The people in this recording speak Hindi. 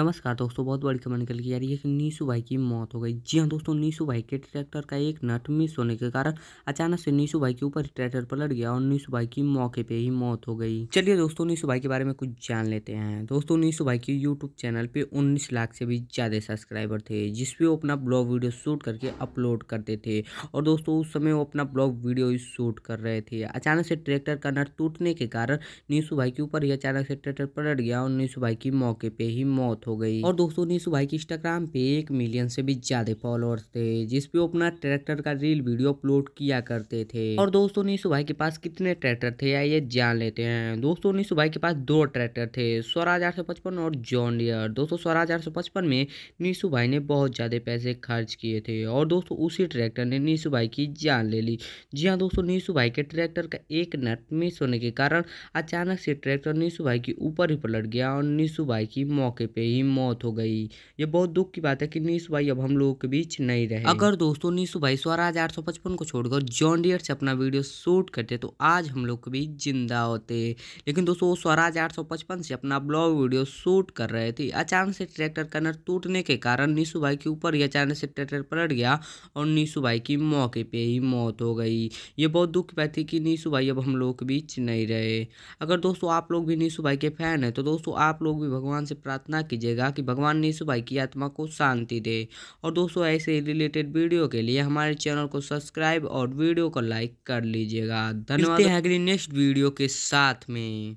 नमस्कार दोस्तों बहुत बड़ी खबर निकल गई यार ये नीसू भाई की मौत हो गई जी हाँ दोस्तों नीसू भाई के ट्रैक्टर का एक नट मिस होने के कारण अचानक से नीसू भाई के ऊपर ट्रैक्टर पलट गया और नीसू भाई की मौके पे ही मौत हो गई चलिए दोस्तों नीसू भाई के बारे में कुछ जान लेते हैं दोस्तों नीसू भाई के यूट्यूब चैनल पे उन्नीस लाख से भी ज़्यादा सब्सक्राइबर थे जिसपे वो अपना ब्लॉग वीडियो शूट करके अपलोड करते थे और दोस्तों उस समय वो अपना ब्लॉग वीडियो शूट कर रहे थे अचानक से ट्रैक्टर का नट टूटने के कारण नीसू भाई के ऊपर ही अचानक से ट्रैक्टर पलट गया और नीसू भाई की मौके पर ही मौत हो गई और दोस्तों नीशु भाई के इंस्टाग्राम पे एक मिलियन से भी ज्यादा फॉलोअर्स थे जिसपे वो अपना ट्रैक्टर का रील वीडियो अपलोड किया करते थे और दोस्तों नीशु भाई के पास कितने ट्रैक्टर थे या ये जान लेते हैं दोस्तों नीशु भाई के पास दो ट्रैक्टर थे स्वराज आठ और जॉन डियर दोस्तों स्वराज आठ में नीशु भाई ने बहुत ज्यादा पैसे खर्च किए थे और दोस्तों उसी ट्रैक्टर ने नीशु भाई की जान ले ली जी हाँ दोस्तों नीशु भाई के ट्रैक्टर का एक नट मिस होने के कारण अचानक से ट्रैक्टर नीशु भाई के ऊपर ही पलट गया और नीशु भाई की मौके पे ही की मौत हो गई ये बहुत दुख की बात है कि नीसू भाई अब हम लोगों के बीच नहीं रहे अगर दोस्तों नीसू भाई स्वराज आठ सौ पचपन को छोड़कर जॉन डियर से अपना वीडियो शूट करते तो आज हम लोग के बीच जिंदा होते लेकिन दोस्तों वो स्वराज आठ सौ पचपन से अपना ब्लॉग वीडियो शूट कर रहे थे अचानक से ट्रैक्टर कनर टूटने के कारण नीसू भाई के ऊपर ही अचानक से ट्रैक्टर पलट गया और नीसू भाई की मौके पर ही मौत हो गई ये बहुत दुख की बात थी कि नीसू भाई अब हम लोग के बीच नहीं रहे अगर दोस्तों आप लोग भी नीसू भाई के फैन हैं तो दोस्तों आप लोग भी भगवान से प्रार्थना कीजिए कीजिएगा कि भगवान यीशु भाई की आत्मा को शांति दे और दोस्तों ऐसे ही रिलेटेड वीडियो के लिए हमारे चैनल को सब्सक्राइब और वीडियो को लाइक कर लीजिएगा धन्यवाद अगली नेक्स्ट वीडियो के साथ में